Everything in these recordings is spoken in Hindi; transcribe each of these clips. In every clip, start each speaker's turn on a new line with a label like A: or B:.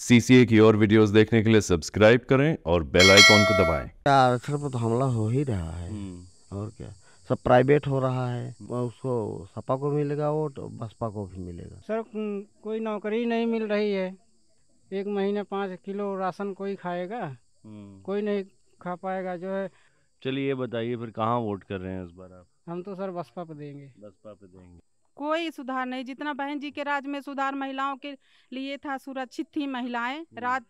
A: सीसीए की और वीडियोस देखने के लिए सब्सक्राइब करें और बेल आइकॉन को दबाएं।
B: आरक्षण पर तो हमला हो ही रहा है हम्म। और क्या सब प्राइवेट हो रहा है उसको सपा को मिलेगा वोट तो बसपा को भी मिलेगा सर
C: कोई नौकरी नहीं मिल रही है एक महीने पाँच किलो राशन कोई खाएगा
B: हम्म।
C: कोई नहीं खा पाएगा जो है
A: चलिए बताइए फिर कहाँ वोट कर रहे हैं इस बार आप
C: हम तो सर बसपा पे देंगे बसपा पे देंगे
D: कोई सुधार नहीं जितना बहन जी के राज में सुधार महिलाओं के लिए था सुरक्षित थी महिलाएं हम्म। रात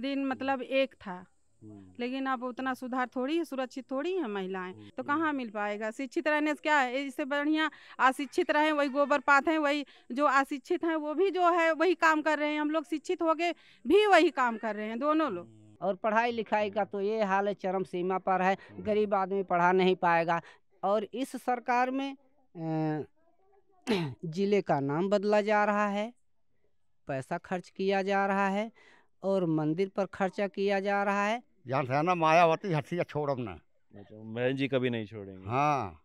D: दिन हम्म। मतलब एक था हम्म। लेकिन अब उतना सुधार थोड़ी है सुरक्षित थोड़ी है महिलाएं तो कहाँ मिल पाएगा शिक्षित रहने से क्या है इससे बढ़िया अशिक्षित रहें वही गोबर पात हैं वही जो अशिक्षित हैं वो भी जो है वही काम कर रहे हैं हम लोग शिक्षित हो गए भी वही काम कर रहे हैं दोनों लोग
E: और पढ़ाई लिखाई का तो ये हाल है चरम सीमा पर है गरीब आदमी पढ़ा नहीं पाएगा और इस सरकार में ज़िले का नाम बदला जा रहा है पैसा खर्च किया जा रहा है और मंदिर पर खर्चा किया जा रहा है जान सहना मायावती हटिया छोड़म ना
A: बहन अच्छा, जी कभी नहीं छोड़ेंगे हाँ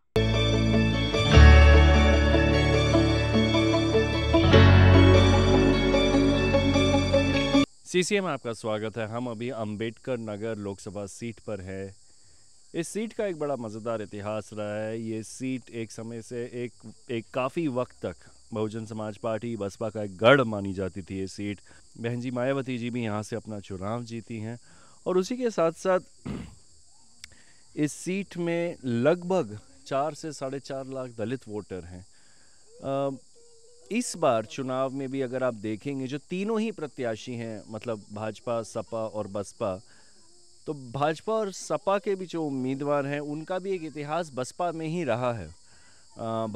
A: सीसीएम आपका स्वागत है हम अभी अंबेडकर नगर लोकसभा सीट पर हैं इस सीट का एक बड़ा मज़ेदार इतिहास रहा है ये सीट एक समय से एक एक काफ़ी वक्त तक बहुजन समाज पार्टी बसपा का एक गढ़ मानी जाती थी ये सीट बहन जी मायावती जी भी यहाँ से अपना चुनाव जीती हैं और उसी के साथ साथ इस सीट में लगभग चार से साढ़े चार लाख दलित वोटर हैं इस बार चुनाव में भी अगर आप देखेंगे जो तीनों ही प्रत्याशी हैं मतलब भाजपा सपा और बसपा तो भाजपा और सपा के भी जो उम्मीदवार हैं उनका भी एक इतिहास बसपा में ही रहा है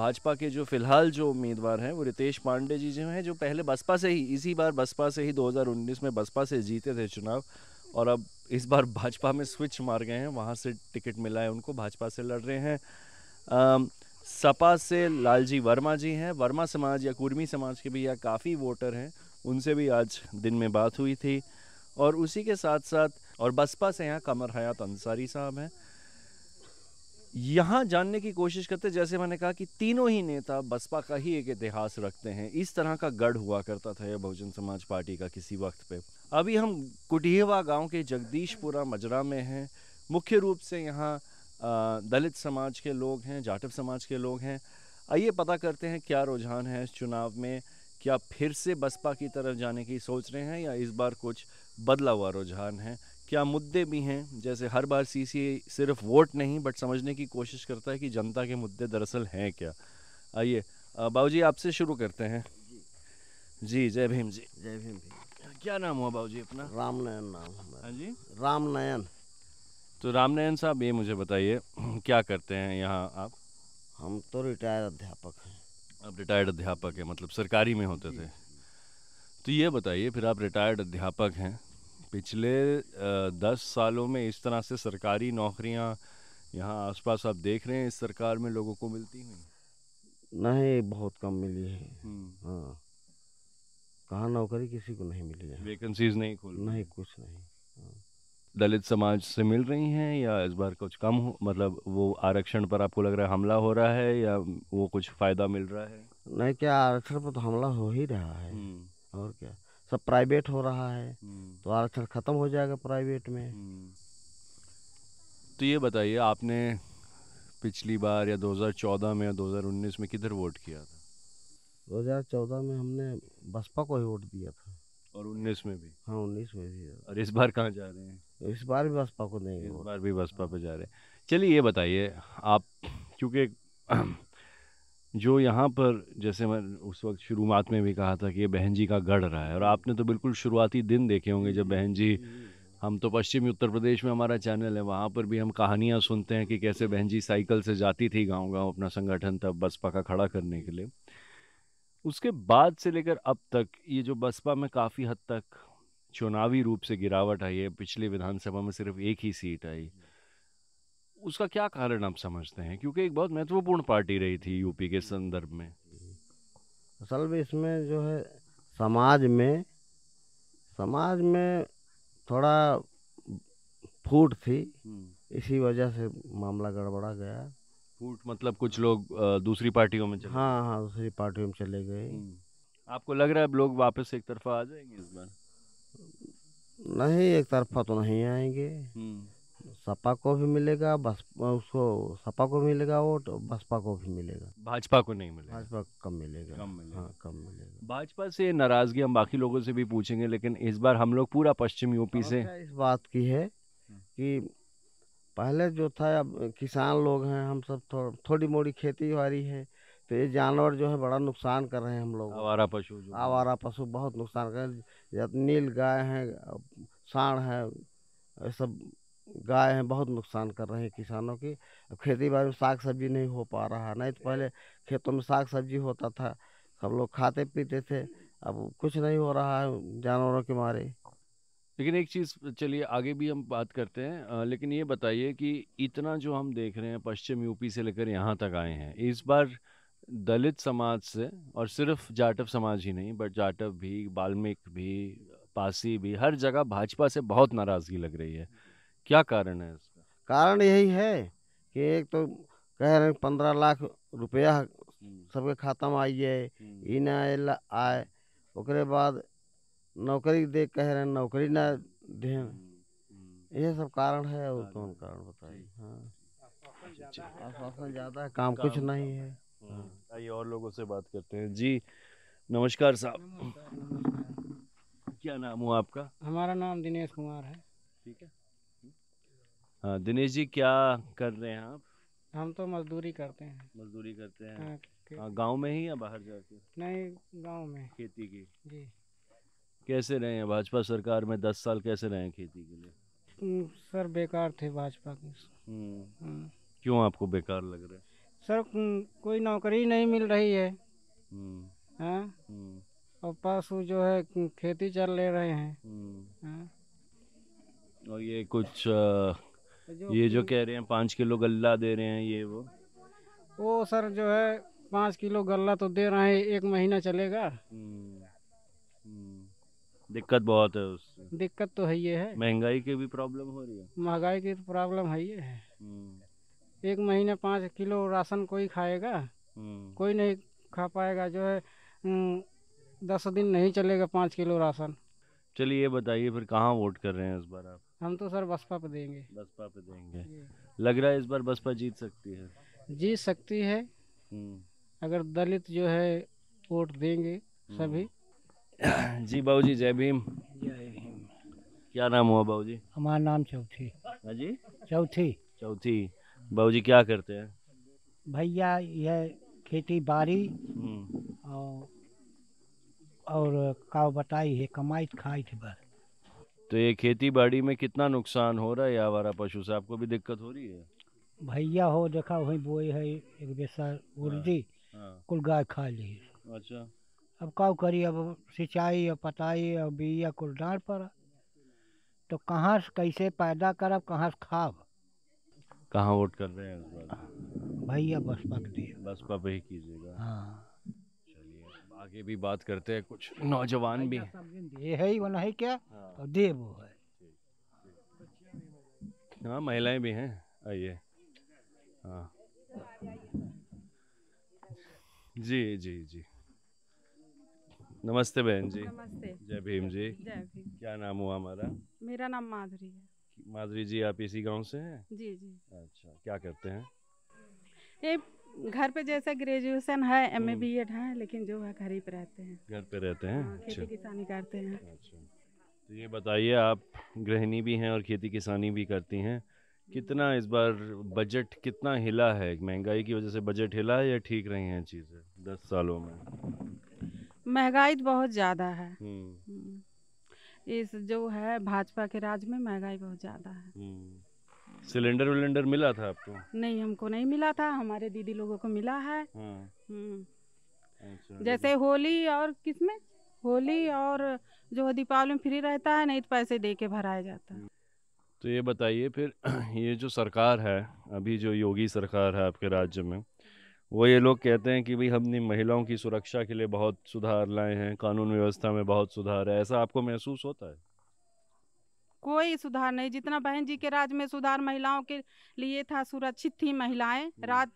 A: भाजपा के जो फिलहाल जो उम्मीदवार हैं वो रितेश पांडे जी जो हैं जो पहले बसपा से ही इसी बार बसपा से ही 2019 में बसपा से जीते थे चुनाव और अब इस बार भाजपा में स्विच मार गए हैं वहाँ से टिकट मिला है उनको भाजपा से लड़ रहे हैं आ, सपा से लालजी वर्मा जी हैं वर्मा समाज या कुर्मी समाज के भी या काफ़ी वोटर हैं उनसे भी आज दिन में बात हुई थी और उसी के साथ साथ और बसपा से यहाँ कमर हयात अंसारी साहब हैं यहाँ जानने की कोशिश करते जैसे मैंने कहा कि तीनों ही नेता बसपा का ही एक इतिहास रखते हैं इस तरह का गढ़ हुआ करता था यह बहुजन समाज पार्टी का किसी वक्त पे अभी हम कुटिहवा गांव के जगदीशपुरा मजरा में हैं मुख्य रूप से यहाँ दलित समाज के लोग हैं जाटव समाज के लोग हैं आइए पता करते हैं क्या रुझान है इस चुनाव में क्या फिर से बसपा की तरफ जाने की सोच रहे हैं या इस बार कुछ बदला हुआ रुझान है क्या मुद्दे भी हैं जैसे हर बार सी सिर्फ वोट नहीं बट समझने की कोशिश करता है कि जनता के मुद्दे दरअसल हैं क्या आइए बाबू जी आपसे शुरू करते हैं जी जय भीम जी
B: जय भीम जी क्या नाम हुआ बाबू जी अपना रामनयन नाम हाँ जी रामनयन तो रामनयन साहब
A: ये मुझे बताइए क्या करते हैं यहाँ आप हम तो रिटायर्ड अध्यापक हैं आप रिटायर्ड अध्यापक हैं मतलब सरकारी में होते थे तो ये बताइए फिर आप रिटायर्ड अध्यापक हैं पिछले दस सालों में इस तरह से सरकारी नौकरियां यहाँ आसपास आप देख रहे हैं इस सरकार में लोगों को मिलती
B: हुई नहीं बहुत कम मिली है हम्म। हाँ कहाँ नौकरी किसी को नहीं मिली है
A: वेकेंसीज नहीं खोल नहीं कुछ नहीं हाँ। दलित समाज से मिल रही हैं या इस बार कुछ कम हो मतलब वो आरक्षण पर आपको लग रहा है हमला हो रहा है या वो कुछ फ़ायदा मिल रहा
B: है नहीं क्या आरक्षण पर तो हमला हो ही रहा है हम्म। और क्या सब प्राइवेट हो रहा है हम्म। तो आरक्षण ख़त्म हो जाएगा प्राइवेट में हम्म। तो ये
A: बताइए आपने पिछली बार या 2014 में या 2019 में किधर वोट किया था
B: 2014 में हमने बसपा को ही वोट दिया था और 19 में भी हाँ 19 में भी और इस बार कहाँ जा रहे हैं इस बार भी बसपा को देंगे इस बार भी बसपा पे जा रहे
A: हैं चलिए ये बताइए आप क्योंकि जो यहाँ पर जैसे मैं उस वक्त शुरुआत में भी कहा था कि ये बहन जी का गढ़ रहा है और आपने तो बिल्कुल शुरुआती दिन देखे होंगे जब बहन जी हम तो पश्चिमी उत्तर प्रदेश में हमारा चैनल है वहाँ पर भी हम कहानियाँ सुनते हैं कि कैसे बहन जी साइकिल से जाती थी गाँव गाँव अपना संगठन तब बसपा का खड़ा करने के लिए उसके बाद से लेकर अब तक ये जो बसपा में काफ़ी हद तक चुनावी रूप से गिरावट आई है पिछले विधानसभा में सिर्फ एक ही सीट आई उसका क्या कारण आप समझते हैं क्योंकि एक बहुत महत्वपूर्ण पार्टी रही थी यूपी के संदर्भ में
B: असल में इसमें जो है समाज में समाज में थोड़ा फूट थी हम्म। इसी वजह से मामला गड़बड़ा गया फूट मतलब कुछ लोग दूसरी पार्टियों में चले हाँ हाँ दूसरी पार्टियों में चले गए हम्म।
A: आपको लग रहा है अब लोग वापस एक तरफा आ जाएंगे इस बार
B: नहीं एक तरफा तो नहीं आएंगे हम्म। सपा को भी मिलेगा बस उसको सपा को मिलेगा वोट बसपा को भी मिलेगा
A: भाजपा को नहीं मिलेगा भाजपा
B: कम मिलेगा कम मिलेगा हाँ कम मिलेगा
A: भाजपा से नाराजगी हम बाकी लोगों से भी पूछेंगे लेकिन इस बार
B: हम लोग पूरा पश्चिम यूपी से इस बात की है कि पहले जो था अब किसान लोग हैं हम सब थो, थोड़ी मोड़ी खेती बाड़ी है तो ये जानवर जो है बड़ा नुकसान कर रहे हैं हम लोग आवारा
A: पशु आवारा
B: पशु बहुत नुकसान कर नील गाय है सांड है ये सब गाय हैं बहुत नुकसान कर रहे हैं किसानों की अब खेती बाड़ी में साग सब्जी नहीं हो पा रहा नहीं तो पहले खेतों में साग सब्जी होता था सब लोग खाते पीते थे अब कुछ नहीं हो रहा है जानवरों के मारे
A: लेकिन एक चीज़ चलिए आगे भी हम बात करते हैं आ, लेकिन ये बताइए कि इतना जो हम देख रहे हैं पश्चिम यूपी से लेकर यहाँ तक आए हैं इस बार दलित समाज से और सिर्फ जाटव समाज ही नहीं बट जाटव भी बाल्मिक भी पासी भी हर जगह भाजपा से बहुत नाराज़गी लग रही है क्या कारण है इसका
B: कारण यही है कि एक तो कह रहे पंद्रह लाख रुपया हम्म। सबके खाता में आई है हम्म। ई ना आए आए बाद नौकरी दे कह रहे नौकरी ना दे हम्म, ये सब कारण है और कौन कारण बताइए हाँ आश्वासन ज़्यादा है काम कुछ नहीं है हाँ। आइए और लोगों से
A: बात करते हैं जी नमस्कार साहब क्या नाम हुआ आपका
C: हमारा नाम दिनेश कुमार है ठीक है
A: दिनेश जी क्या कर रहे हैं आप
C: हम तो मजदूरी करते हैं
A: मजदूरी करते हैं हाँ, गांव में ही या बाहर जाके नहीं गांव में खेती की जी कैसे रहे हैं भाजपा सरकार में दस साल कैसे रहे हैं खेती के
C: लिए सर बेकार थे भाजपा के हम्म। हाँ।
A: क्यों आपको बेकार लग रहा है
C: सर कोई नौकरी नहीं मिल रही है हम्म। हाँ?
A: हम्म।
C: और पशु जो है खेती चल ले रहे हैं हाँ।
A: और ये कुछ ये जो कह रहे हैं पाँच किलो गल्ला दे रहे हैं ये वो
C: वो सर जो है पाँच किलो गल्ला तो दे रहे हैं एक महीना चलेगा हम्म,
A: हम्म। दिक्कत बहुत है उस
C: दिक्कत तो है ये है
A: महंगाई की भी प्रॉब्लम हो रही है
C: महंगाई की तो प्रॉब्लम है ये है हम्म। एक महीने पाँच किलो राशन कोई खाएगा कोई नहीं खा पाएगा जो है दस दिन नहीं चलेगा पाँच किलो राशन
A: चलिए ये बताइए फिर कहाँ वोट कर रहे हैं इस बार आप
C: हम तो सर बसपा पे देंगे बसपा पे देंगे
A: लग रहा है इस बार बसपा जीत सकती है
C: जीत सकती है
A: हम्म।
C: अगर दलित जो है वोट देंगे सभी
A: हम्म। जी बाबू जी जय भीम जय भीम क्या नाम हुआ बाबू जी
C: हमारा नाम चौथी हाँ जी चौथी
A: चौथी बाबू जी क्या करते हैं
C: भैया यह खेती बाड़ी
A: हम्म।
C: और और का बताई है कमाई खाई थी बस
A: तो ये खेती बाड़ी में कितना नुकसान हो रहा है आवारा पशु से आपको भी दिक्कत हो रही है
C: भैया हो देखा वही बोए है एक बेसा उर्दी हाँ, हाँ। कुल गाय खा ली अच्छा अब का करी अब सिंचाई और पटाई और बीया कुल डाल पड़ा तो कहाँ से कैसे पैदा कर अब कहाँ से खाब
A: कहाँ वोट कर रहे हैं इस बार
C: भैया बसपा
A: के दिए बसपा पे ही कीजिएगा हाँ आगे भी बात करते हैं कुछ नौजवान भी
C: ये है ही वना है क्या और हाँ। तो दे वो है
A: हाँ महिलाएं भी हैं आइए हाँ जी जी जी नमस्ते बहन जी नमस्ते जय भीम जी जय भीम क्या नाम हुआ हमारा
D: मेरा नाम माधुरी है
A: माधुरी जी आप इसी गांव से हैं जी जी अच्छा क्या करते हैं
D: ये घर पे जैसा ग्रेजुएशन है एम ए बी एड है लेकिन जो है घर ही पे रहते हैं घर पे रहते हैं हाँ, खेती अच्छा। किसानी करते हैं अच्छा
A: तो ये बताइए आप गृहिणी भी हैं और खेती किसानी भी करती हैं कितना इस बार बजट कितना हिला है महंगाई की वजह से बजट हिला है या ठीक रही हैं चीज़ें दस सालों में
D: महंगाई तो बहुत ज़्यादा है हम्म। हम्म। इस जो है भाजपा के राज में महंगाई बहुत ज़्यादा है
A: हम्म। सिलेंडर विलेंडर मिला था आपको
D: नहीं हमको नहीं मिला था हमारे दीदी लोगों को मिला है हाँ। हम्म। अच्छा, जैसे होली और किसमें होली और जो दीपावली में फ्री रहता है नहीं तो पैसे दे के भराया जाता है
A: तो ये बताइए फिर ये जो सरकार है अभी जो योगी सरकार है आपके राज्य में वो ये लोग कहते हैं कि भाई हमने महिलाओं की सुरक्षा के लिए बहुत सुधार लाए हैं कानून व्यवस्था में बहुत सुधार है ऐसा आपको महसूस होता है
D: कोई सुधार नहीं जितना बहन जी के राज में सुधार महिलाओं के लिए था सुरक्षित थी महिलाएं हम्म। रात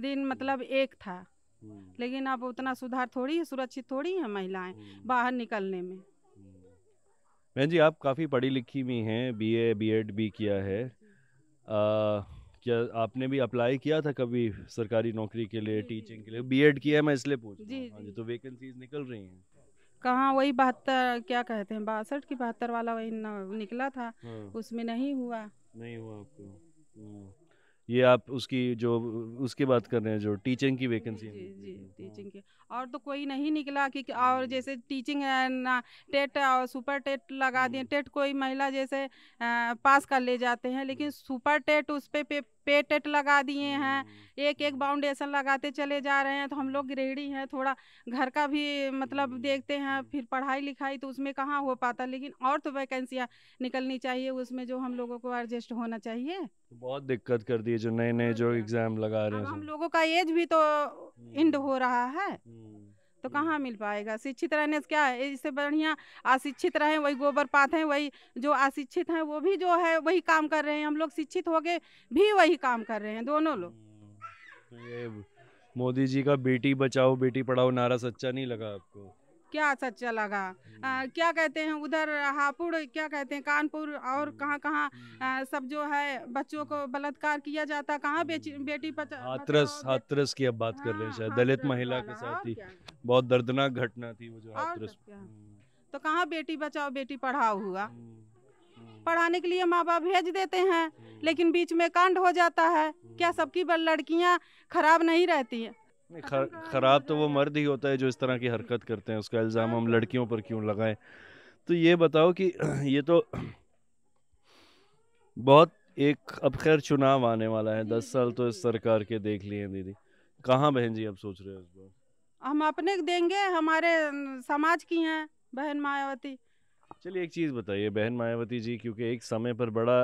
D: दिन हम्म। मतलब एक था हम्म। लेकिन अब उतना सुधार थोड़ी है सुरक्षित थोड़ी है महिलाएं बाहर निकलने में
A: बहन जी आप काफ़ी पढ़ी लिखी भी हैं बीए बीएड भी किया है आ, क्या आपने भी अप्लाई किया था कभी सरकारी नौकरी के लिए टीचिंग के लिए बीएड किया है मैं इसलिए पूछ हाँ जी, जी, तो वैकेंसीज निकल रही हैं
D: कहाँ वही बहत्तर क्या कहते हैं बासठ की बहत्तर वाला वही निकला था हाँ। उसमें नहीं हुआ
A: नहीं हुआ आपको हाँ। ये आप उसकी जो उसके बात कर रहे हैं जो टीचिंग की वैकेंसी जी
D: जी टीचिंग की और तो कोई नहीं निकला कि और हाँ। जैसे टीचिंग है ना टेट और सुपर टेट लगा दिए हाँ। टेट कोई महिला जैसे पास कर ले जाते हैं लेकिन सुपर टेट उस पर पे, पे पेटेट लगा दिए हैं हम्म। एक एक हम्म। बाउंडेशन लगाते चले जा रहे हैं तो हम लोग गृहिणी हैं थोड़ा घर का भी मतलब हम्म। देखते हैं फिर पढ़ाई लिखाई तो उसमें कहाँ हो पाता लेकिन और तो वैकेंसियाँ निकलनी चाहिए उसमें जो हम लोगों को एडजस्ट होना चाहिए तो
A: बहुत दिक्कत कर दी जो नए नए जो एग्जाम लगा रहे हैं हम
D: लोगों का एज भी तो इंड हो रहा है तो हम्म। कहाँ मिल पाएगा शिक्षित रहने से क्या है इससे बढ़िया अशिक्षित रहें वही गोबर पात हैं वही जो अशिक्षित हैं वो भी जो है वही काम कर रहे हैं हम लोग शिक्षित हो गए भी वही काम कर रहे हैं दोनों लोग
A: हम्म, तो मोदी जी का बेटी बचाओ बेटी पढ़ाओ नारा सच्चा नहीं लगा आपको
D: क्या सच्चा लगा आ, हम्म। क्या कहते हैं उधर हापुड़ क्या कहते हैं कानपुर और हम्म। कहाँ कहाँ हम्म। सब जो है बच्चों को बलात्कार किया जाता कहाँ बेटी हाथरस
A: हाथरस की अब बात कर रहे हैं हाँ, दलित महिला के साथ ही बहुत दर्दनाक घटना थी वो जो हाथरस
D: तो कहाँ बेटी बचाओ बेटी पढ़ाओ हुआ पढ़ाने के लिए माँ बाप भेज देते हैं लेकिन बीच में कांड हो जाता है क्या सबकी लड़कियाँ खराब नहीं रहती हैं
A: खराब तो वो मर्द ही होता है जो इस तरह की हरकत करते हैं उसका इल्ज़ाम हाँ, हम हाँ। लड़कियों पर क्यों लगाएं तो ये बताओ कि ये तो बहुत एक अब खैर चुनाव आने वाला है दस साल तो इस सरकार के देख लिए हैं दीदी कहाँ बहन जी आप सोच रहे हो इस बार
D: हम अपने देंगे हमारे समाज की हैं बहन मायावती
A: चलिए एक चीज़ बताइए बहन मायावती जी क्योंकि एक समय पर बड़ा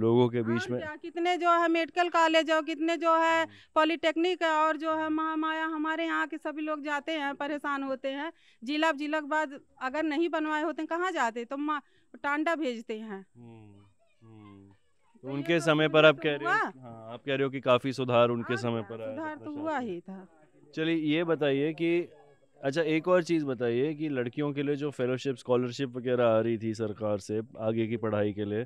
A: लोगों के बीच हाँ, में
D: कितने जो है मेडिकल कॉलेज और कितने जो है हम्म। पॉलिटेक्निक और जो है महामाया हमारे यहाँ के सभी लोग जाते हैं परेशान होते हैं जिला जिला के बाद अगर नहीं बनवाए होते कहाँ जाते तो टांडा भेजते हैं हम्म,
A: हम्म। तो, तो उनके तो समय पर आप तो कह रहे हो हाँ, आप कह रहे हो कि काफी सुधार उनके हाँ, समय पर
D: सुधार तो हुआ ही था
A: चलिए ये बताइए कि अच्छा एक और चीज़ बताइए कि लड़कियों के लिए जो फेलोशिप स्कॉलरशिप वगैरह आ रही थी सरकार से आगे की पढ़ाई के लिए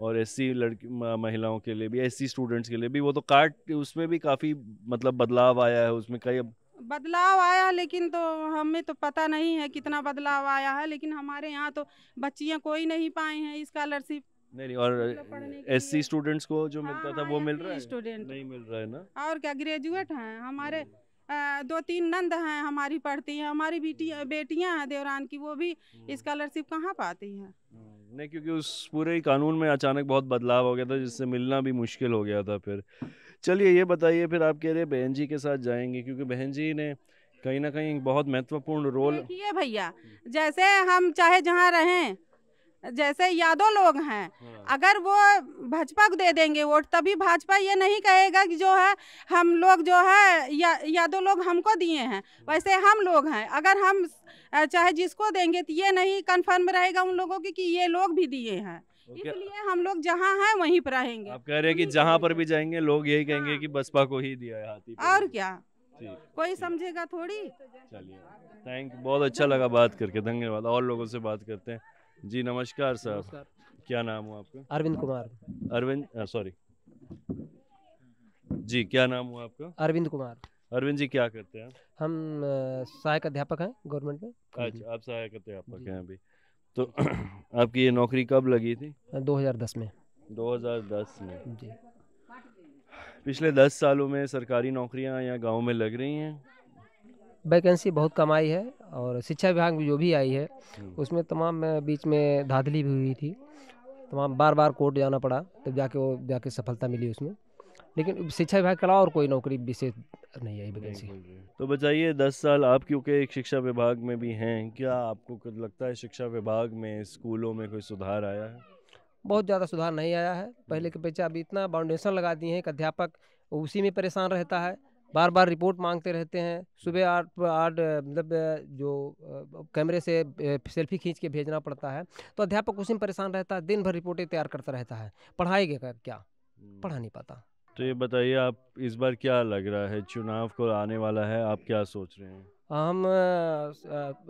A: और एस सी लड़की महिलाओं के लिए भी एस सी स्टूडेंट्स के लिए भी वो तो कार्ड उसमें भी काफ़ी मतलब बदलाव आया है उसमें कई
D: बदलाव आया लेकिन तो हमें तो पता नहीं है कितना बदलाव आया है लेकिन हमारे यहाँ तो बच्चियाँ कोई नहीं पाई हैं स्कॉलरशिप
A: नहीं नहीं और एस सी स्टूडेंट्स को जो मिलता हाँ, था वो मिल रहा है
D: स्टूडेंट नहीं मिल रहा है ना और क्या ग्रेजुएट हैं हमारे हम्म। दो तीन नंद हैं हमारी पढ़ती हैं हमारी बेटी हम्म। बेटियाँ हैं देवरान की वो भी स्कॉलरशिप हम्म। कहाँ पाती हैं
A: नहीं क्योंकि उस पूरे ही कानून में अचानक बहुत बदलाव हो गया था जिससे मिलना भी मुश्किल हो गया था फिर चलिए ये बताइए फिर आप कह रहे बहन जी के साथ जाएंगे क्योंकि बहन जी ने कहीं ना कहीं बहुत महत्वपूर्ण रोल
D: किया भैया जैसे हम चाहे जहाँ रहें जैसे यादव लोग हैं हाँ। अगर वो भाजपा को दे देंगे वोट तभी भाजपा ये नहीं कहेगा कि जो है हम लोग जो है या, यादव लोग हमको दिए हैं हाँ। वैसे हम लोग हैं अगर हम चाहे जिसको देंगे तो ये नहीं कंफर्म रहेगा उन लोगों की कि ये लोग भी दिए हैं इसलिए हम लोग जहाँ हैं वहीं पर रहेंगे आप
A: कह रहे हैं कि जहाँ पर भी जाएंगे लोग यही कहेंगे हाँ। कि बसपा को ही दिया है
D: और क्या कोई समझेगा थोड़ी चलिए
A: थैंक बहुत अच्छा लगा बात करके धन्यवाद और लोगों से बात करते हैं जी नमस्कार सर क्या नाम हुआ आपका अरविंद कुमार अरविंद सॉरी जी क्या नाम हुआ आपका अरविंद कुमार अरविंद जी क्या करते हैं
F: हम सहायक अध्यापक हैं गवर्नमेंट में हाँ अच्छा
A: आप सहायक अध्यापक हैं अभी तो आपकी ये नौकरी कब लगी थी 2010 में 2010 में जी पिछले दस सालों में सरकारी नौकरियां यहाँ गांव में लग रही हैं
F: वैकेंसी बहुत कम आई है और शिक्षा विभाग में जो भी आई है हम्म। उसमें तमाम बीच में धाधली भी हुई थी तमाम बार बार कोर्ट जाना पड़ा तब जाके वो जाके सफलता मिली उसमें लेकिन शिक्षा विभाग के अलावा और कोई नौकरी विशेष नहीं आई वैकेंसी
A: तो बताइए दस साल आप क्योंकि एक शिक्षा विभाग में भी हैं क्या आपको लगता है शिक्षा विभाग में स्कूलों में कोई सुधार आया है
F: बहुत ज़्यादा सुधार नहीं आया है पहले के पेचा अभी इतना बाउंडेशन लगा दिए हैं कि अध्यापक उसी में परेशान रहता है बार बार रिपोर्ट मांगते रहते हैं सुबह आठ आठ मतलब जो कैमरे से सेल्फी खींच के भेजना पड़ता है तो अध्यापक उसी में परेशान रहता है दिन भर रिपोर्टें तैयार करता रहता है पढ़ाएगा क्या, क्या? पढ़ा हम्म। नहीं पाता
A: तो ये बताइए आप इस बार क्या लग रहा है चुनाव को आने वाला है आप क्या सोच रहे हैं
F: हम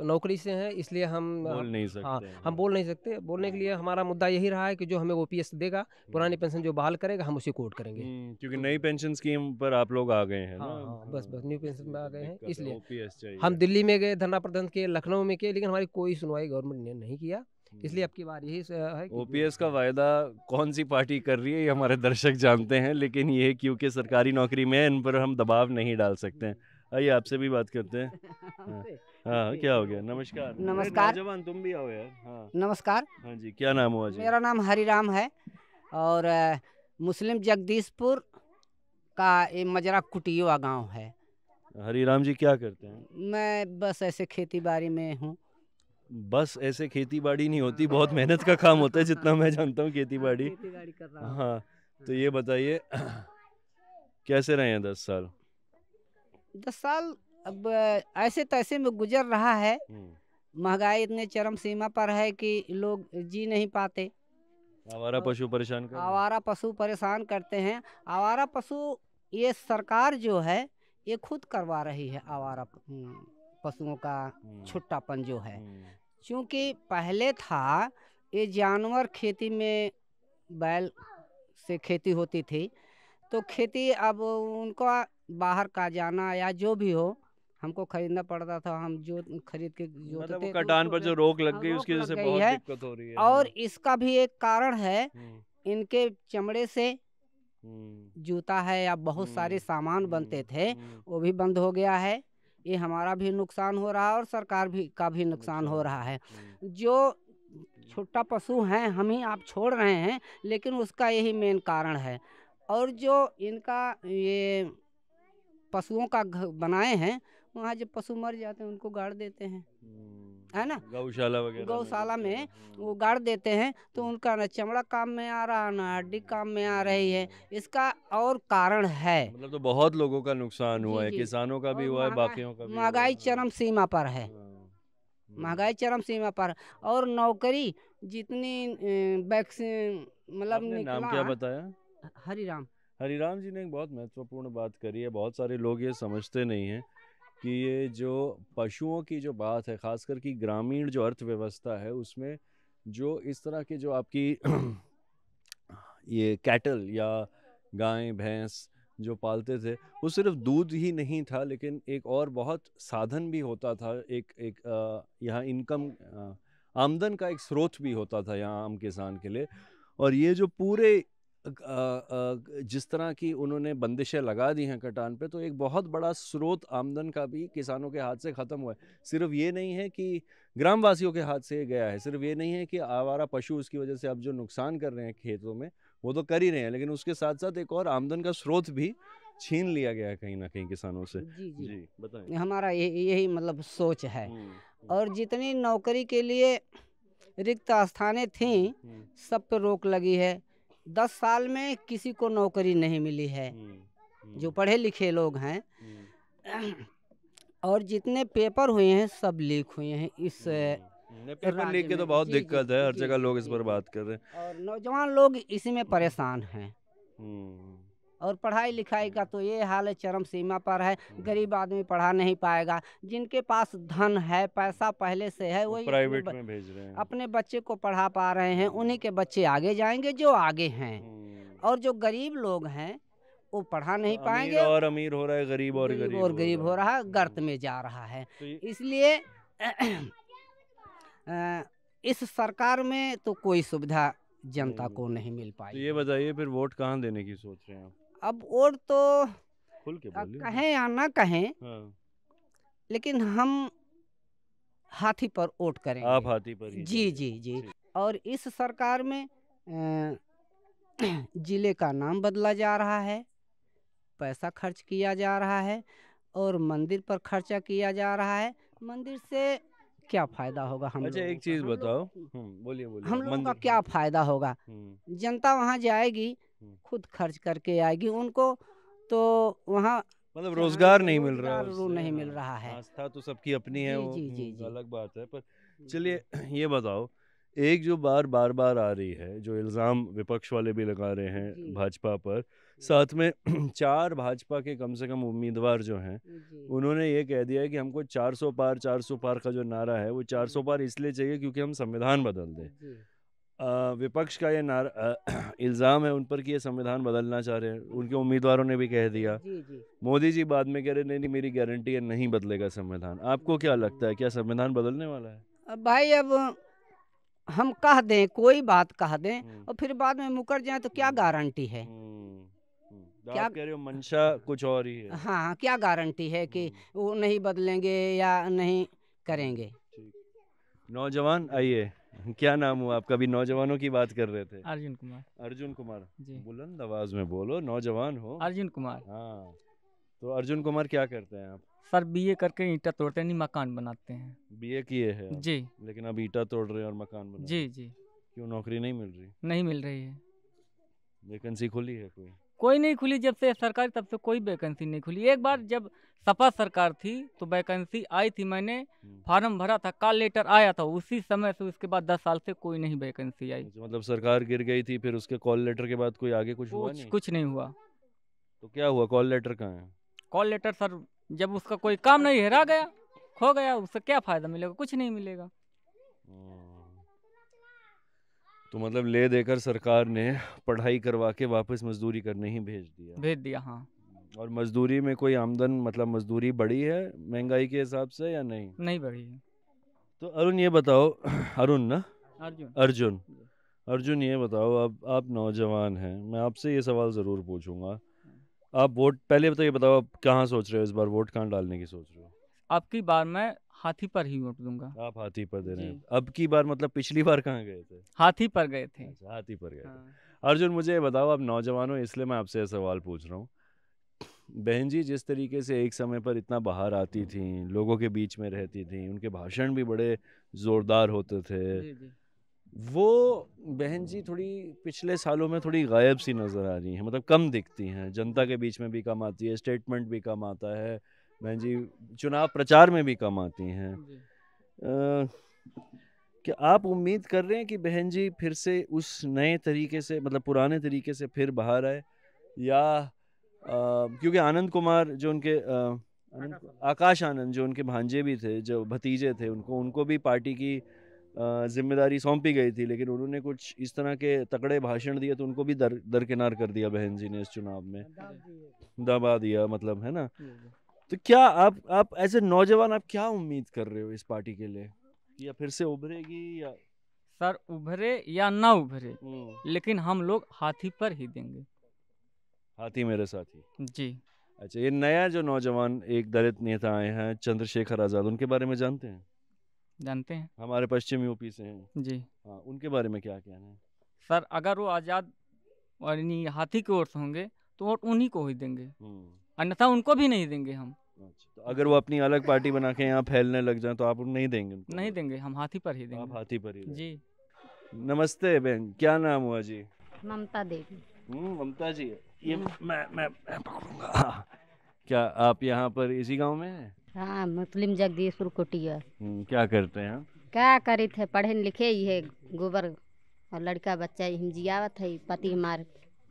F: नौकरी से हैं इसलिए हम बोल नहीं हाँ, सकते हाँ हम बोल नहीं सकते बोलने के लिए हमारा मुद्दा यही रहा है कि जो हमें ओ देगा पुरानी हम्म। पेंशन जो बहाल करेगा हम उसे कोट करेंगे हम्म,
A: क्योंकि तो नई पेंशन स्कीम पर आप लोग आ गए हैं हाँ, हाँ,
F: बस बस तो न्यू पेंशन में आ गए हैं इसलिए हम दिल्ली में गए धरना प्रदर्शन किए लखनऊ में किए लेकिन हमारी कोई सुनवाई गवर्नमेंट ने नहीं किया इसलिए हम्म। अब की बार यही है
A: ओपीएस का वायदा कौन सी पार्टी कर रही है ये हमारे दर्शक जानते हैं लेकिन ये क्योंकि सरकारी नौकरी में इन पर हम दबाव नहीं डाल सकते हैं आइए आपसे भी बात करते हैं हाँ, हाँ क्या हो गया नमस्कार नमस्कार
E: जवान तुम भी आओ यार हाँ नमस्कार
A: हाँ जी क्या नाम हुआ जी मेरा
E: नाम हरिराम है और मुस्लिम जगदीशपुर का ये मजरा कुटियोवा गांव है
A: हरिराम जी क्या करते हैं
E: मैं बस ऐसे खेती बाड़ी में हूँ
A: बस ऐसे खेती बाड़ी नहीं होती बहुत मेहनत का काम होता है जितना मैं जानता हूँ हाँ, खेती बाड़ी हाँ तो ये हाँ। बताइए कैसे रहे हैं दस साल
E: दस साल अब ऐसे तैसे में गुजर रहा है
A: हम्म।
E: महंगाई इतने चरम सीमा पर है कि लोग जी नहीं पाते
A: आवारा पशु परेशान कर
E: आवारा पशु परेशान करते हैं आवारा पशु ये सरकार जो है ये खुद करवा रही है आवारा हम्म, पशुओं का हम्म। छुट्टापन जो है क्योंकि पहले था ये जानवर खेती में बैल से खेती होती थी तो खेती अब उनका बाहर का जाना या जो भी हो हमको खरीदना पड़ता था हम जो खरीद के जो मतलब तो कटान पर जो रोक लग हाँ, गई उसकी वजह से बहुत दिक्कत
A: हो
C: रही है और
E: हाँ। इसका भी एक कारण है हम्म। इनके चमड़े से हम्म। जूता है या बहुत सारे हम्म। सामान बनते थे वो भी बंद हो गया है ये हमारा भी नुकसान हो रहा है और सरकार भी का भी नुकसान हो रहा है जो छोटा पशु हैं हम ही आप छोड़ रहे हैं लेकिन उसका यही मेन कारण है और जो इनका ये पशुओं का बनाए हैं वहाँ जब पशु मर जाते हैं उनको गाड़ देते हैं है ना
A: हम्म, गौशाला वगैरह गौशाला में,
E: में हाँ। वो गाड़ देते हैं तो उनका ना चमड़ा काम में आ रहा ना हड्डी काम में आ रही है इसका और कारण है
A: मतलब तो बहुत लोगों का नुकसान हुआ है किसानों का भी हुआ है बाकियों का
E: महंगाई हाँ। चरम सीमा पर है हाँ, महंगाई चरम सीमा पर और नौकरी जितनी वैक्सीन मतलब नाम क्या बताया हरी राम
A: हरिराम जी ने एक बहुत महत्वपूर्ण बात करी है बहुत सारे लोग ये समझते नहीं हैं कि ये जो पशुओं की जो बात है ख़ासकर कि ग्रामीण जो अर्थव्यवस्था है उसमें जो इस तरह के जो आपकी ये कैटल या गाय भैंस जो पालते थे वो सिर्फ दूध ही नहीं था लेकिन एक और बहुत साधन भी होता था एक एक यहाँ इनकम आमदन का एक स्रोत भी होता था यहाँ आम किसान के लिए और ये जो पूरे जिस तरह की उन्होंने बंदिशें लगा दी हैं कटान पे तो एक बहुत बड़ा स्रोत आमदन का भी किसानों के हाथ से ख़त्म हुआ है सिर्फ ये नहीं है कि ग्रामवासियों के हाथ से गया है सिर्फ ये नहीं है कि आवारा पशु उसकी वजह से अब जो नुकसान कर रहे हैं खेतों में वो तो कर ही रहे हैं लेकिन उसके साथ साथ एक और आमदन का स्रोत भी छीन लिया गया है कहीं ना कहीं किसानों से जी जी, जी
E: बताएं हमारा यही मतलब सोच है और जितनी नौकरी के लिए रिक्त स्थानें थी सब पे रोक लगी है दस साल में किसी को नौकरी नहीं मिली है हम्म, हम्म। जो पढ़े लिखे लोग हैं
G: हम्म।
E: और जितने पेपर हुए हैं सब लीक हुए हैं इस पेपर
G: लीक के तो बहुत दिक्कत है हर जगह
A: लोग इस
E: पर बात कर रहे हैं और नौजवान लोग इसी में परेशान हैं और पढ़ाई लिखाई का हम्म। तो ये हाल है चरम सीमा पर है हम्म। गरीब आदमी पढ़ा नहीं पाएगा जिनके पास धन है पैसा पहले से है वही प्राइवेट में भेज रहे हैं अपने बच्चे को पढ़ा पा रहे हैं उन्हीं के हम्म। बच्चे आगे जाएंगे जो आगे हैं और जो गरीब लोग हैं वो पढ़ा नहीं पाएंगे और
A: अमीर हो रहा है गरीब और गरीब, गरीब और गरीब
E: हो रहा है गर्त में जा रहा है तो इसलिए इस सरकार में तो कोई सुविधा जनता को नहीं मिल पाई
A: तो ये बताइए फिर वोट कहाँ देने की सोच रहे हैं आप
E: अब और तो कहें या ना कहें हाँ। लेकिन हम हाथी पर वोट करें आप हाथी पर ही जी जी जी और इस सरकार में ज़िले का नाम बदला जा रहा है पैसा खर्च किया जा रहा है और मंदिर पर खर्चा किया जा रहा है मंदिर से क्या फायदा होगा हम अच्छा एक चीज बताओ
A: हम्म, बोलिए बोलिए हम लोगों का
E: क्या फायदा होगा हम्म। जनता वहाँ जाएगी हम्म। खुद खर्च करके आएगी उनको तो वहाँ मतलब रोजगार नहीं मिल रहा है नहीं हाँ। मिल रहा है आस्था
A: तो सबकी अपनी है वो हम्म, जी, जी, अलग बात है पर हम्म, चलिए ये बताओ एक जो बार बार बार आ रही है जो इल्ज़ाम विपक्ष वाले भी लगा रहे हैं भाजपा पर साथ में चार भाजपा के कम से कम उम्मीदवार जो हैं उन्होंने ये कह दिया है कि हमको 400 पार 400 पार का जो नारा है वो 400 पार इसलिए चाहिए क्योंकि हम संविधान बदल दें विपक्ष का ये नार इल्ज़ाम है उन पर कि ये संविधान बदलना चाह रहे हैं उनके उम्मीदवारों ने भी कह दिया मोदी जी बाद में कह रहे नहीं नहीं मेरी गारंटी है नहीं बदलेगा संविधान आपको क्या लगता है क्या संविधान बदलने वाला है
E: भाई अब हम कह दें कोई बात कह दें हम्म। और फिर बाद में मुकर जाए तो क्या हम्म। गारंटी है हम्म, तो क्या कह रहे
A: हो मंशा कुछ और ही है
E: हाँ क्या गारंटी है कि वो नहीं बदलेंगे या नहीं करेंगे
A: नौजवान आइए क्या नाम हुआ आपका अभी नौजवानों की बात कर रहे थे
E: अर्जुन कुमार अर्जुन कुमार जी बुलंद
A: आवाज में बोलो नौजवान हो अर्जुन कुमार हाँ तो अर्जुन कुमार क्या करते हैं आप सर बीए करके ईटा तोड़ते नहीं
H: मकान बनाते हैं
A: बीए किए है जी लेकिन अब ईटा तोड़ रहे हैं और मकान बना जी जी क्यों नौकरी नहीं मिल रही नहीं मिल रही है वैकेंसी खुली है कोई
H: कोई नहीं खुली जब से सरकारी तब से कोई वैकेंसी नहीं खुली एक बार हम्म। जब सपा सरकार थी तो वैकेंसी आई थी मैंने हम्म। फार्म भरा था कल लेटर आया था उसी समय से उसके बाद दस साल से कोई नहीं वैकेंसी
A: आई अच्छा, मतलब सरकार गिर गई थी फिर उसके कॉल लेटर के बाद कोई आगे कुछ, कुछ हुआ नहीं? कुछ नहीं हुआ तो क्या हुआ कॉल लेटर कहाँ है
H: कॉल लेटर सर जब उसका कोई काम नहीं हेरा गया खो गया उससे क्या फायदा मिलेगा कुछ नहीं मिलेगा
A: तो मतलब ले देकर सरकार ने पढ़ाई करवा के वापस मजदूरी करने ही भेज
F: दिया भेज
H: दिया हाँ हम्म,
A: और मजदूरी में कोई आमदन मतलब मजदूरी बढ़ी है महंगाई के हिसाब से या नहीं नहीं बढ़ी है तो अरुण ये बताओ अरुण ना अर्जुन अर्जुन अर्जुन ये बताओ अब आप नौजवान हैं मैं आपसे ये सवाल ज़रूर पूछूंगा आप वोट पहले तो ये बताओ आप कहाँ सोच रहे हो इस बार वोट कहाँ डालने की सोच रहे हो
H: आपकी बार मैं हाथी पर ही वोट दूंगा आप हाथी पर दे रहे हैं
A: अब की बार मतलब पिछली बार कहाँ गए थे हाथी पर गए थे अच्छा, हाथी पर गए हाँ। थे अर्जुन मुझे बताओ आप नौजवान हो इसलिए मैं आपसे सवाल पूछ रहा हूँ बहन जी जिस तरीके से एक समय पर इतना बाहर आती थी लोगों के बीच में रहती थी उनके भाषण भी बड़े ज़ोरदार होते थे वो बहन जी थोड़ी पिछले सालों में थोड़ी गायब सी नज़र आ रही हैं मतलब कम दिखती हैं जनता के बीच में भी कम आती है स्टेटमेंट भी कम आता है बहन जी चुनाव प्रचार में भी कम आती हैं कि आप उम्मीद कर रहे हैं कि बहन जी फिर से उस नए तरीके से मतलब पुराने तरीके से फिर बाहर आए या क्योंकि आनंद कुमार जो उनके आनंद, आकाश आनंद जो उनके भांजे भी थे जो भतीजे थे उनको उनको भी पार्टी की जिम्मेदारी सौंपी गई थी लेकिन उन्होंने कुछ इस तरह के तकड़े भाषण दिए तो उनको भी दर दरकिनार कर दिया बहन जी ने इस चुनाव में दबा दिया मतलब है ना तो क्या आप आप एज ए नौजवान आप क्या उम्मीद कर रहे हो इस पार्टी के लिए या फिर से उभरेगी या
H: सर उभरे या ना उभरे हम्म। लेकिन हम लोग हाथी पर ही देंगे
A: हाथी मेरे ही जी अच्छा ये नया जो नौजवान एक दलित नेता आए हैं चंद्रशेखर आजाद उनके बारे में जानते हैं जानते हैं हमारे पश्चिम यूपी से हैं जी हाँ उनके बारे में क्या कहना है
H: सर अगर वो आज़ाद और हाथी की ओर से होंगे तो वोट उन्हीं को ही देंगे हम्म। अन्यथा उनको भी नहीं देंगे हम अच्छा, तो अगर
A: वो अपनी अलग पार्टी बना के यहाँ फैलने लग जाए तो आप नहीं देंगे उनको
H: नहीं देंगे हम हाथी पर ही देंगे आप हाथी पर ही जी
A: नमस्ते बहन क्या नाम हुआ जी
G: ममता देवी हम्म, ममता जी ये हम्म।
A: मैं मैं मैं पकड़ूंगा क्या आप यहाँ पर इसी गांव में हैं
G: हाँ मुस्लिम जगदीशपुर कुटिया
A: हम्म, क्या करते हैं
G: क्या करे थे पढ़े लिखे ही है गोबर और लड़का बच्चा हम जियावत है पति मार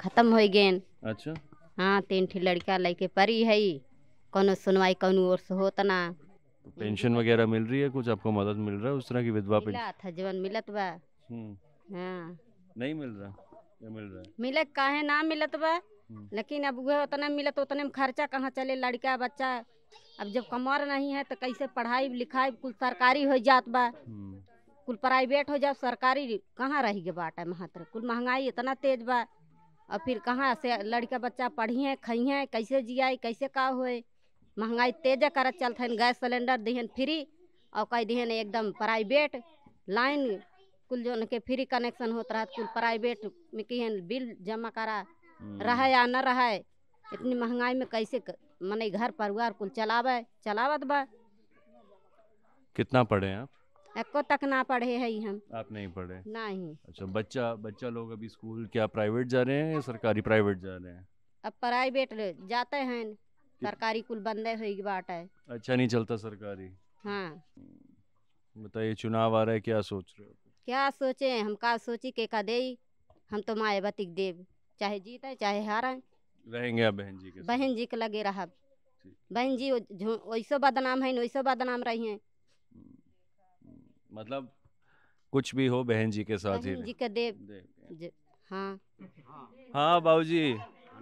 G: खत्म हो गए अच्छा हाँ तीन ठी लड़का लेके परी है कोनो सुनवाई कौन और से होता ना
A: तो पेंशन वगैरह मिल रही है कुछ आपको मदद मिल रहा है उस तरह की विधवा मिला
G: था जीवन मिलत बा
A: हम्म। हाँ नहीं मिल रहा ये मिल रहा
G: है मिले कहे ना मिलत बा हम्म। लेकिन अब वह उतना मिलत उतने में खर्चा कहाँ चले लड़का बच्चा अब जब कमर नहीं है तो कैसे पढ़ाई लिखाई कुल सरकारी हो जात बा हम्म। कुल प्राइवेट हो जाओ सरकारी कहाँ रहेगी बाटा महात्र कुल महंगाई इतना तेज बा और फिर कहाँ से लड़का बच्चा पढ़ी खई है कैसे जिया कैसे का हो महंगाई तेजे कर चलते हैं गैस सिलेंडर दिहन फ्री और कह दिहन एकदम प्राइवेट लाइन कुल जो के फ्री कनेक्शन होते रहा कुल प्राइवेट में कि बिल जमा करा हम्म। रहे या न रह इतनी महंगाई में कैसे मने घर परिवार कुल चलावे चलावत बा
A: कितना पढ़े आप
G: एको तक ना पढ़े है हम
A: आप नहीं पढ़े नहीं अच्छा बच्चा बच्चा लोग अभी स्कूल क्या प्राइवेट जा रहे हैं या सरकारी प्राइवेट जा रहे हैं
G: अब प्राइवेट जाते हैं सरकारी कुल बंदे हुई बात है
A: अच्छा नहीं चलता सरकारी
G: हाँ हम्म,
A: बताइए चुनाव आ रहा है क्या सोच रहे हो
G: क्या सोचे हम का सोची के का दे हम तो मायावती देव चाहे जीते चाहे हारे
A: रहेंगे आप बहन जी के
G: बहन जी के लगे रहा बहन जी वैसो बदनाम है वैसो बदनाम रही है
B: मतलब
A: कुछ भी हो बहन जी के साथ ही जी
G: का देव हाँ
A: हाँ बाबू जी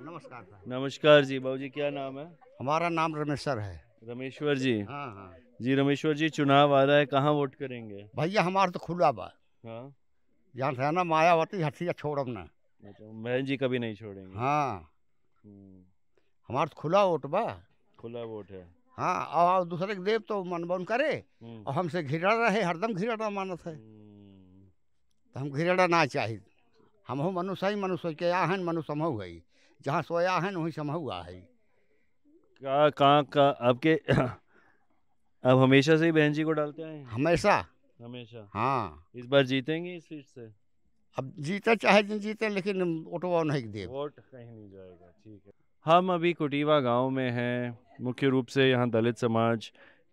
A: नमस्कार नमस्कार जी बाबू जी क्या नाम है
B: हमारा नाम रमेश्वर है रमेश्वर जी हाँ हाँ जी रमेश्वर जी चुनाव आ रहा है कहाँ वोट करेंगे भैया हमारा तो खुला बा हाँ यहाँ से ना मायावती हथिया छोड़म ना
A: अच्छा, बहन जी कभी नहीं छोड़ेंगे
B: हाँ हम्म। हमारा तो खुला वोट बा
A: खुला वोट है
B: हाँ और दूसरे के देव तो मन बन करे हम्म। और हमसे घिरा रहे हरदम घिरा मानत है हम्म। तो हम घिरा ना चाहे हम हो मनुष्य ही मनुष्य के आहन मनुष्य मनु समहु जहाँ सोया है वहीं समहु हुआ है
A: का का का आपके अब हमेशा से
B: ही बहन जी को डालते हैं हमेशा हमेशा हाँ इस बार जीतेंगे इस सीट से अब जीता चाहे नहीं जीते लेकिन वोट वो नहीं दे वोट कहीं नहीं जाएगा ठीक है हम
A: अभी कुटीवा गांव में हैं मुख्य रूप से यहाँ दलित समाज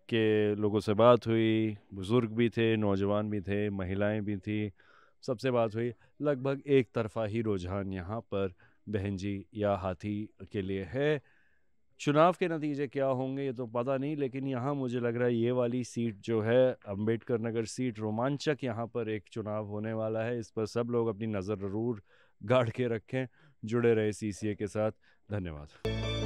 A: के लोगों से बात हुई बुज़ुर्ग भी थे नौजवान भी थे महिलाएं भी थी सबसे बात हुई लगभग एक तरफा ही रुझान यहाँ पर बहन जी या हाथी के लिए है चुनाव के नतीजे क्या होंगे ये तो पता नहीं लेकिन यहाँ मुझे लग रहा है ये वाली सीट जो है अम्बेडकर नगर सीट रोमांचक यहाँ पर एक चुनाव होने वाला है इस पर सब लोग अपनी नज़र ज़रूर गाड़ के रखें जुड़े रहे सी के साथ धन्यवाद